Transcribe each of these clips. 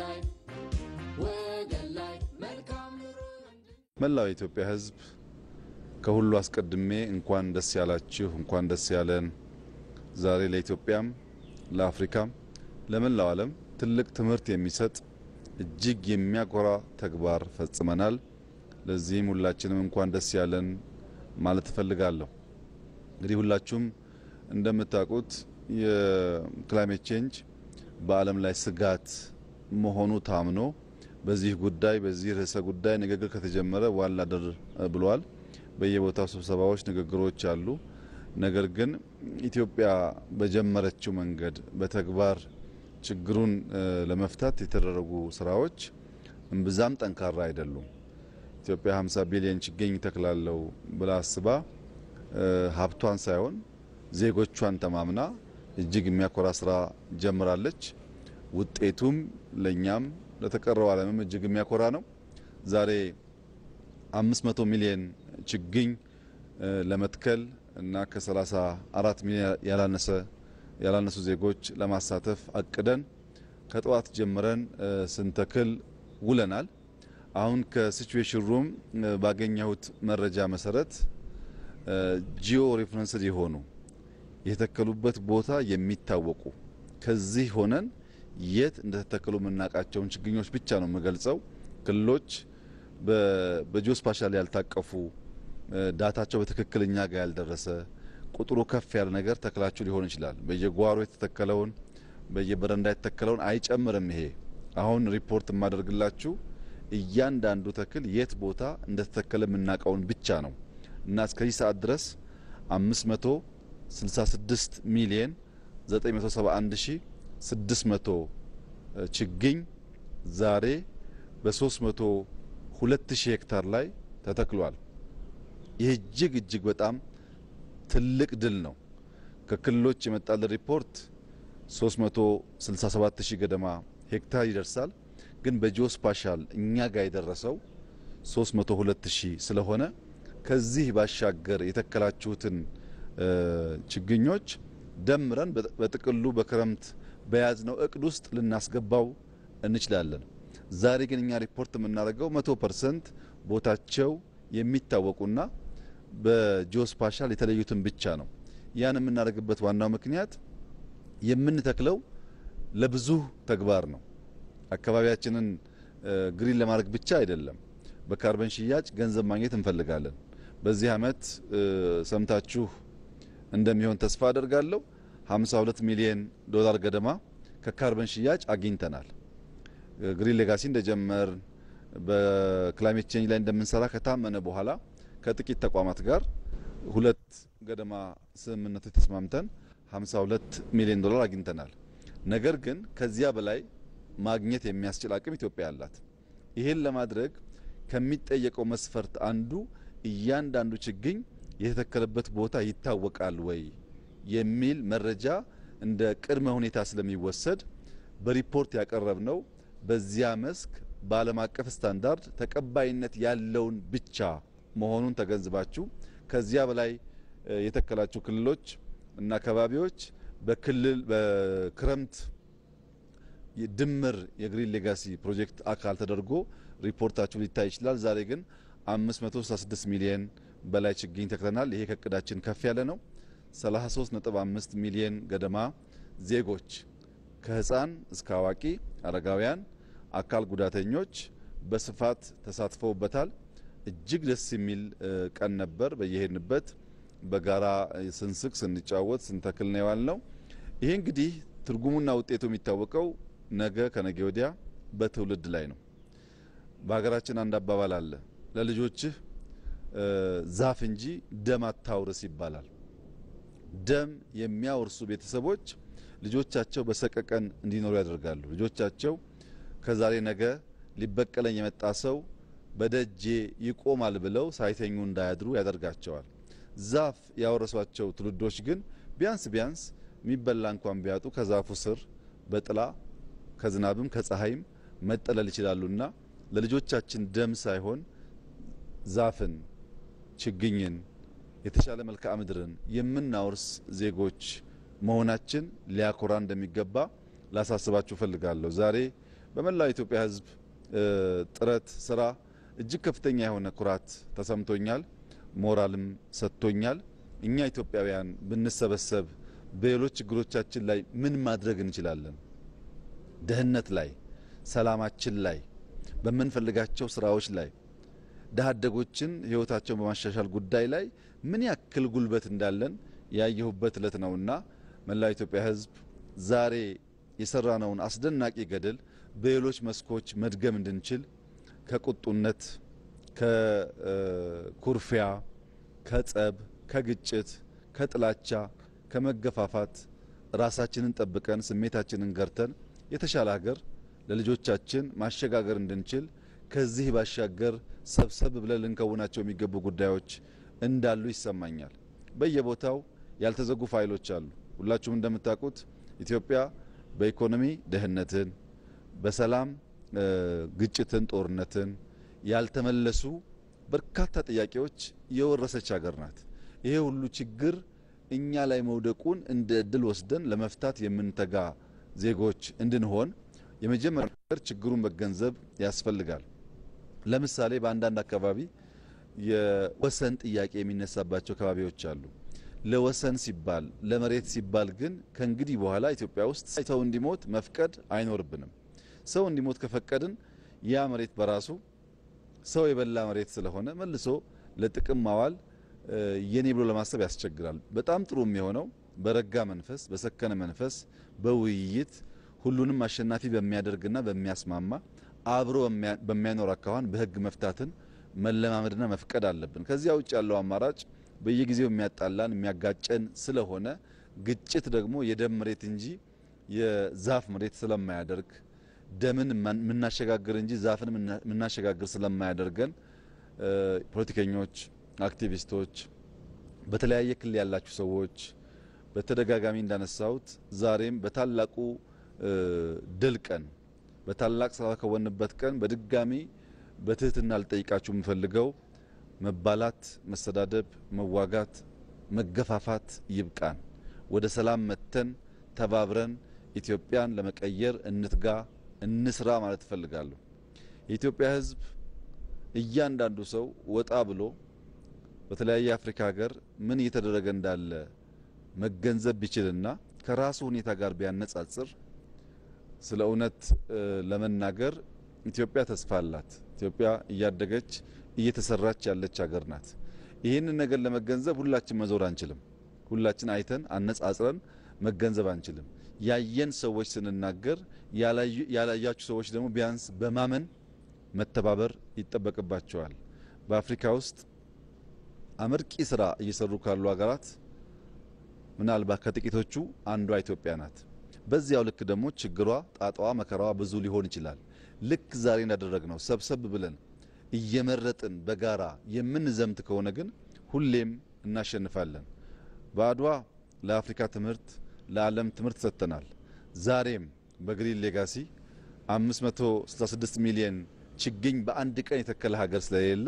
ላይ ወገን ላይ መልካም መላው የኢትዮጵያ ህዝብ ከሁሉ አስቀድሜ እንኳን ደስ ያላችሁ፣ እንኳን ደስ ያለን። ዛሬ ለኢትዮጵያም ለአፍሪካም ለመላው ዓለም ትልቅ ትምህርት የሚሰጥ እጅግ የሚያኮራ ተግባር ፈጽመናል። ለዚህም ሁላችንም እንኳን ደስ ያለን ማለት እፈልጋለሁ። እንግዲህ ሁላችሁም እንደምታውቁት የክላይሜት ቼንጅ በዓለም ላይ ስጋት መሆኑ ታምኖ በዚህ ጉዳይ በዚህ ርዕሰ ጉዳይ ንግግር ከተጀመረ ዋላ ደር ብሏል። በየቦታው ስብሰባዎች፣ ንግግሮች አሉ። ነገር ግን ኢትዮጵያ በጀመረችው መንገድ በተግባር ችግሩን ለመፍታት የተደረጉ ስራዎች እምብዛም ጠንካራ አይደሉም። ኢትዮጵያ 50 ቢሊዮን ችግኝ ተክላለው ብላ አስባ ሀብቷን ሳይሆን ዜጎቿን ተማምና እጅግ የሚያኮራ ስራ ጀምራለች። ውጤቱም ለእኛም ለተቀረው ዓለምም እጅግ የሚያኮራ ነው። ዛሬ 500 ሚሊዮን ችግኝ ለመትከል እና ከ34 ሚሊዮን ያላነሰ ያላነሱ ዜጎች ለማሳተፍ አቅደን ከጠዋት ጀምረን ስንተክል ውለናል። አሁን ከሲቹዌሽን ሩም ባገኘሁት መረጃ መሰረት ጂኦ ሪፍረንስድ የሆኑ የተተከሉበት ቦታ የሚታወቁ ከዚህ ሆነን የት እንደተተከሉ የምናውቃቸውን ችግኞች ብቻ ነው የምገልጸው። ክልሎች በጂኦስፓሻል ያልታቀፉ ዳታቸው በትክክለኛ ጋር ያልደረሰ ቁጥሩ ከፍ ያለ ነገር ተክላችሁ ሊሆን ይችላል። በየጓሮ የተተከለውን በየበረንዳ የተተከለውን አይጨምርም። ይሄ አሁን ሪፖርት የማደርግላችሁ እያንዳንዱ ተክል የት ቦታ እንደተተከለ የምናውቀውን ብቻ ነው እና እስከዚህ ሰዓት ድረስ 566 ሚሊየን 971 ሺህ ስድስት መቶ ችግኝ ዛሬ በ መቶ ሁለት ሺህ ሄክታር ላይ ተተክሏል። ይህ እጅግ እጅግ በጣም ትልቅ ድል ነው። ከክልሎች የመጣልን ሪፖርት 367 ሺህ ገደማ ሄክታር ይደርሳል። ግን በጂኦስፓሻል እኛ ጋር የደረሰው 302 ሺህ ስለሆነ ከዚህ ባሻገር የተከላችሁትን ችግኞች ደምረን በጥቅሉ በክረምት በያዝነው እቅድ ውስጥ ልናስገባው እንችላለን። ዛሬ ግን እኛ ሪፖርት የምናደርገው መቶ ፐርሰንት ቦታቸው የሚታወቁና በጂኦስፓሻል የተለዩትን ብቻ ነው። ያን የምናደርግበት ዋናው ምክንያት የምንተክለው ለብዙ ተግባር ነው። አካባቢያችንን ግሪን ለማድረግ ብቻ አይደለም። በካርበን ሽያጭ ገንዘብ ማግኘት እንፈልጋለን። በዚህ አመት ሰምታችሁ እንደሚሆን ተስፋ አደርጋለሁ። 52 ሚሊዮን ዶላር ገደማ ከካርበን ሽያጭ አግኝተናል። ግሪን ሌጋሲ እንደጀመር በክላይሜት ቼንጅ ላይ እንደምንሰራ ከታመነ በኋላ ከጥቂት ተቋማት ጋር ሁለት ገደማ ስምምነቶች ተስማምተን 52 ሚሊዮን ዶላር አግኝተናል። ነገር ግን ከዚያ በላይ ማግኘት የሚያስችል አቅም ኢትዮጵያ አላት። ይህን ለማድረግ ከሚጠየቀው መስፈርት አንዱ እያንዳንዱ ችግኝ የተተከለበት ቦታ ይታወቃል ወይ የሚል መረጃ እንደ ቅድመ ሁኔታ ስለሚወሰድ በሪፖርት ያቀረብ ነው። በዚያ መስክ በዓለም አቀፍ ስታንዳርድ ተቀባይነት ያለውን ብቻ መሆኑን ተገንዝባችሁ ከዚያ በላይ የተከላችሁ ክልሎች እና አካባቢዎች በክልል በክረምት ድምር የግሪን ሌጋሲ ፕሮጀክት አካል ተደርጎ ሪፖርታችሁ ሊታይ ይችላል። ዛሬ ግን 566 ሚሊየን በላይ ችግኝ ተክለናል። ይሄ ከእቅዳችን ከፍ ያለ ነው። 33.5 ሚሊዮን ገደማ ዜጎች ከህፃን እስከ አዋቂ፣ አረጋውያን፣ አካል ጉዳተኞች በስፋት ተሳትፈውበታል። እጅግ ደስ የሚል ቀን ነበር። በየሄድንበት በጋራ ስንስቅ፣ ስንጫወት፣ ስንተክል ነው ነው። ይህ እንግዲህ ትርጉሙና ውጤቱ የሚታወቀው ነገ ከነገ ወዲያ በትውልድ ላይ ነው። በሀገራችን አንድ አባባል አለ፣ ለልጆችህ ዛፍ እንጂ ደም አታውርስ ይባላል። ደም የሚያወርሱ ቤተሰቦች ልጆቻቸው በሰቀቀን እንዲኖሩ ያደርጋሉ። ልጆቻቸው ከዛሬ ነገ ሊበቀለኝ የመጣ ሰው በደጄ ይቆማል ብለው ሳይተኙ እንዳያድሩ ያደርጋቸዋል። ዛፍ ያወረሷቸው ትውልዶች ግን ቢያንስ ቢያንስ የሚበላ እንኳን ቢያጡ ከዛፉ ስር በጥላ ከዝናብም ከፀሐይም መጠለል ይችላሉና ለልጆቻችን ደም ሳይሆን ዛፍን፣ ችግኝን የተሻለ መልክዓ ምድርን የምናወርስ ዜጎች መሆናችን ሊያኮራ እንደሚገባ ላሳስባችሁ ፈልጋለሁ። ዛሬ በመላው ኢትዮጵያ ሕዝብ ጥረት ስራ እጅግ ከፍተኛ የሆነ ኩራት ተሰምቶኛል፣ ሞራልም ሰጥቶኛል። እኛ ኢትዮጵያውያን ብንሰበሰብ በሌሎች ችግሮቻችን ላይ ምን ማድረግ እንችላለን? ደህነት ላይ፣ ሰላማችን ላይ፣ በምንፈልጋቸው ስራዎች ላይ፣ ድሃ አደጎችን ህይወታቸውን በማሻሻል ጉዳይ ላይ ምን ያክል ጉልበት እንዳለን ያየሁበት እለት ነውና መላው ኢትዮጵያ ህዝብ ዛሬ የሰራነውን አስደናቂ ገድል በሌሎች መስኮች መድገም እንድንችል ከቁጡነት፣ ከኩርፊያ፣ ከጸብ፣ ከግጭት፣ ከጥላቻ፣ ከመገፋፋት ራሳችንን ጠብቀን ስሜታችንን ገርተን የተሻለ ሀገር ለልጆቻችን ማሸጋገር እንድንችል ከዚህ ባሻገር ሰብሰብ ብለን ልንከውናቸው የሚገቡ ጉዳዮች እንዳሉ ይሰማኛል። በየቦታው ያልተዘጉ ፋይሎች አሉ። ሁላችሁም እንደምታውቁት ኢትዮጵያ በኢኮኖሚ ድህነትን፣ በሰላም ግጭትን፣ ጦርነትን ያልተመለሱ በርካታ ጥያቄዎች የወረሰች ሀገር ናት። ይሄ ሁሉ ችግር እኛ ላይ መውደቁን እንደ እድል ወስደን ለመፍታት የምንተጋ ዜጎች እንድንሆን የመጀመሪያ ችግሩን መገንዘብ ያስፈልጋል። ለምሳሌ በአንዳንድ አካባቢ የወሰን ጥያቄ የሚነሳባቸው አካባቢዎች አሉ። ለወሰን ሲባል ለመሬት ሲባል ግን ከእንግዲህ በኋላ ኢትዮጵያ ውስጥ ሰው እንዲሞት መፍቀድ አይኖርብንም። ሰው እንዲሞት ከፈቀድን ያ መሬት በራሱ ሰው የበላ መሬት ስለሆነ መልሶ ለጥቅም ማዋል የኔ ብሎ ለማሰብ ያስቸግራል። በጣም ጥሩ የሚሆነው በረጋ መንፈስ፣ በሰከነ መንፈስ፣ በውይይት ሁሉንም አሸናፊ በሚያደርግና በሚያስማማ አብሮ በሚያኖር አካኋን በህግ መፍታትን መለማመድና መፍቀድ አለብን። ከዚያ ውጭ ያለው አማራጭ በየጊዜው የሚያጣላን የሚያጋጨን ስለሆነ ግጭት ደግሞ የደም መሬት እንጂ የዛፍ መሬት ስለማያደርግ ደምን የምናሸጋግር እንጂ ዛፍን የምናሸጋግር ስለማያደርገን ፖለቲከኞች፣ አክቲቪስቶች፣ በተለያየ ክልል ያላችሁ ሰዎች በተደጋጋሚ እንዳነሳሁት ዛሬም በታላቁ ድል ቀን በታላቅ ስራ ከወንበት ቀን በድጋሚ በትህትና ልጠይቃችሁ የምፈልገው መባላት፣ መሰዳደብ፣ መዋጋት፣ መገፋፋት ይብቃን። ወደ ሰላም መጥተን ተባብረን ኢትዮጵያን ለመቀየር እንትጋ፣ እንስራ ማለት እፈልጋለሁ። የኢትዮጵያ ሕዝብ እያንዳንዱ ሰው ወጣ ብሎ በተለያየ የአፍሪካ ሀገር ምን እየተደረገ እንዳለ መገንዘብ ቢችልና ከራሱ ሁኔታ ጋር ቢያነጻጽር ስለ እውነት ለመናገር ኢትዮጵያ ተስፋ አላት። ኢትዮጵያ እያደገች እየተሰራች ያለች ሀገር ናት። ይህንን ነገር ለመገንዘብ ሁላችን መዞር አንችልም። ሁላችን አይተን አነጻጽረን መገንዘብ አንችልም። ያየን ሰዎች ስንናገር፣ ያላያችሁ ሰዎች ደግሞ ቢያንስ በማመን መተባበር ይጠበቅባቸዋል። በአፍሪካ ውስጥ አመርቂ ስራ እየሰሩ ካሉ ሀገራት ምናልባት ከጥቂቶቹ አንዷ ኢትዮጵያ ናት። በዚያው ልክ ደግሞ ችግሯ፣ ጣጣዋ፣ መከራዋ ብዙ ሊሆን ይችላል። ልክ ዛሬ እንዳደረግነው ሰብሰብ ብለን እየመረጥን በጋራ የምንዘምት ከሆነ ግን ሁሌም እናሸንፋለን። በአድዋ ለአፍሪካ ትምህርት፣ ለዓለም ትምህርት ሰጥተናል። ዛሬም በግሪን ሌጋሲ 566 ሚሊዮን ችግኝ በአንድ ቀን የተከለ ሀገር ስለሌለ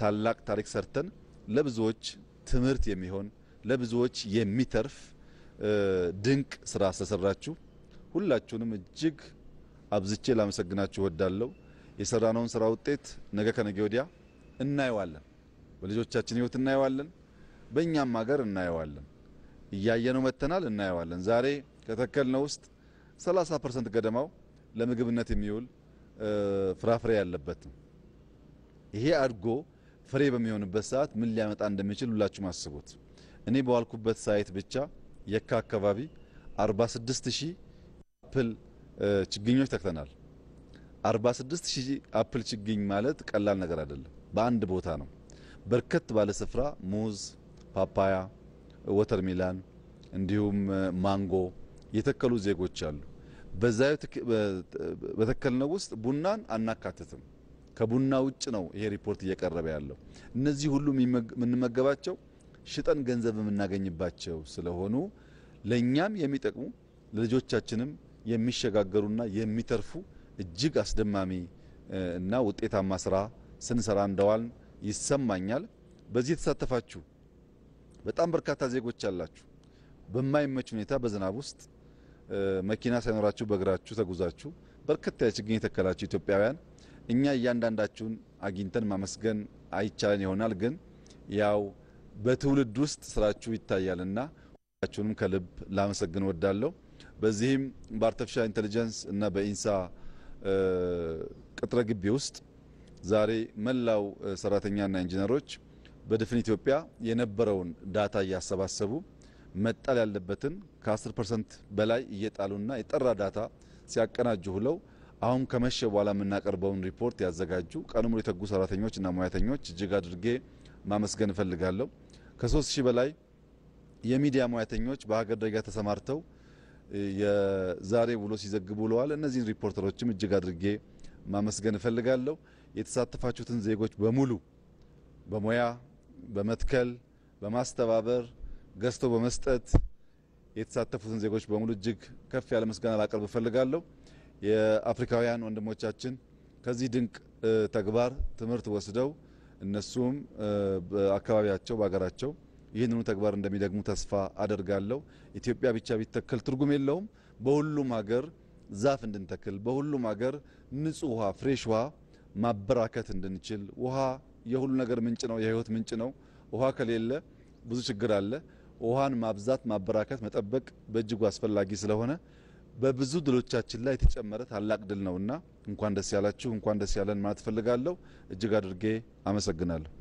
ታላቅ ታሪክ ሰርተን ለብዙዎች ትምህርት የሚሆን ለብዙዎች የሚተርፍ ድንቅ ስራ ስለሰራችሁ ሁላችሁንም እጅግ አብዝቼ ላመሰግናችሁ እወዳለሁ። የሰራነውን ስራ ውጤት ነገ ከነገ ወዲያ እናየዋለን። በልጆቻችን ህይወት እናየዋለን፣ በእኛም ሀገር እናየዋለን። እያየነው መጥተናል፣ እናየዋለን። ዛሬ ከተከልነው ውስጥ 30 ፐርሰንት ገደማው ለምግብነት የሚውል ፍራፍሬ ያለበት ነው። ይሄ አድጎ ፍሬ በሚሆንበት ሰዓት ምን ሊያመጣ እንደሚችል ሁላችሁም አስቡት። እኔ በዋልኩበት ሳይት ብቻ የካ አካባቢ 46 ሺህ አፕል ችግኞች ተክተናል። 46 ሺህ አፕል ችግኝ ማለት ቀላል ነገር አይደለም። በአንድ ቦታ ነው። በርከት ባለ ስፍራ ሙዝ፣ ፓፓያ፣ ወተርሚላን እንዲሁም ማንጎ የተከሉ ዜጎች አሉ። በዛ በተከልነው ውስጥ ቡናን አናካትትም። ከቡና ውጭ ነው ይሄ ሪፖርት እየቀረበ ያለው። እነዚህ ሁሉ የምንመገባቸው ሽጠን ገንዘብ የምናገኝባቸው ስለሆኑ ለእኛም የሚጠቅሙ ለልጆቻችንም የሚሸጋገሩና የሚተርፉ እጅግ አስደማሚ እና ውጤታማ ስራ ስንሰራ እንደዋል ይሰማኛል። በዚህ የተሳተፋችሁ በጣም በርካታ ዜጎች አላችሁ። በማይመች ሁኔታ በዝናብ ውስጥ መኪና ሳይኖራችሁ በእግራችሁ ተጉዛችሁ በርከታ ችግኝ የተከላችሁ ኢትዮጵያውያን እኛ እያንዳንዳችሁን አግኝተን ማመስገን አይቻለን ይሆናል። ግን ያው በትውልድ ውስጥ ስራችሁ ይታያልና ሁላችሁንም ከልብ ላመሰግን ወዳለሁ። በዚህም በአርተፊሻል ኢንቴሊጀንስ እና በኢንሳ ቅጥረ ግቢ ውስጥ ዛሬ መላው ሰራተኛና ኢንጂነሮች በድፍን ኢትዮጵያ የነበረውን ዳታ እያሰባሰቡ መጣል ያለበትን ከ10 ፐርሰንት በላይ እየጣሉና የጠራ ዳታ ሲያቀናጁ ውለው አሁን ከመሸ በኋላ የምናቀርበውን ሪፖርት ያዘጋጁ ቀኑ ሙሉ የተጉ ሰራተኞች እና ሙያተኞች እጅግ አድርጌ ማመስገን እፈልጋለሁ። ከ3 ሺህ በላይ የሚዲያ ሙያተኞች በሀገር ደረጃ ተሰማርተው የዛሬ ውሎ ሲዘግቡ ውለዋል። እነዚህን ሪፖርተሮችም እጅግ አድርጌ ማመስገን እፈልጋለሁ። የተሳተፋችሁትን ዜጎች በሙሉ በሙያ በመትከል በማስተባበር ገዝቶ በመስጠት የተሳተፉትን ዜጎች በሙሉ እጅግ ከፍ ያለ ምስጋና ላቀርብ እፈልጋለሁ። የአፍሪካውያን ወንድሞቻችን ከዚህ ድንቅ ተግባር ትምህርት ወስደው እነሱም በአካባቢያቸው በሀገራቸው ይህንኑ ተግባር እንደሚደግሙ ተስፋ አደርጋለሁ። ኢትዮጵያ ብቻ ቢተከል ትርጉም የለውም። በሁሉም ሀገር ዛፍ እንድንተክል፣ በሁሉም ሀገር ንጹህ ውሃ፣ ፍሬሽ ውሃ ማበራከት እንድንችል። ውሃ የሁሉ ነገር ምንጭ ነው፣ የህይወት ምንጭ ነው። ውሃ ከሌለ ብዙ ችግር አለ። ውሃን ማብዛት፣ ማበራከት፣ መጠበቅ በእጅጉ አስፈላጊ ስለሆነ በብዙ ድሎቻችን ላይ የተጨመረ ታላቅ ድል ነውና እንኳን ደስ ያላችሁ፣ እንኳን ደስ ያለን ማለት እፈልጋለሁ። እጅግ አድርጌ አመሰግናለሁ።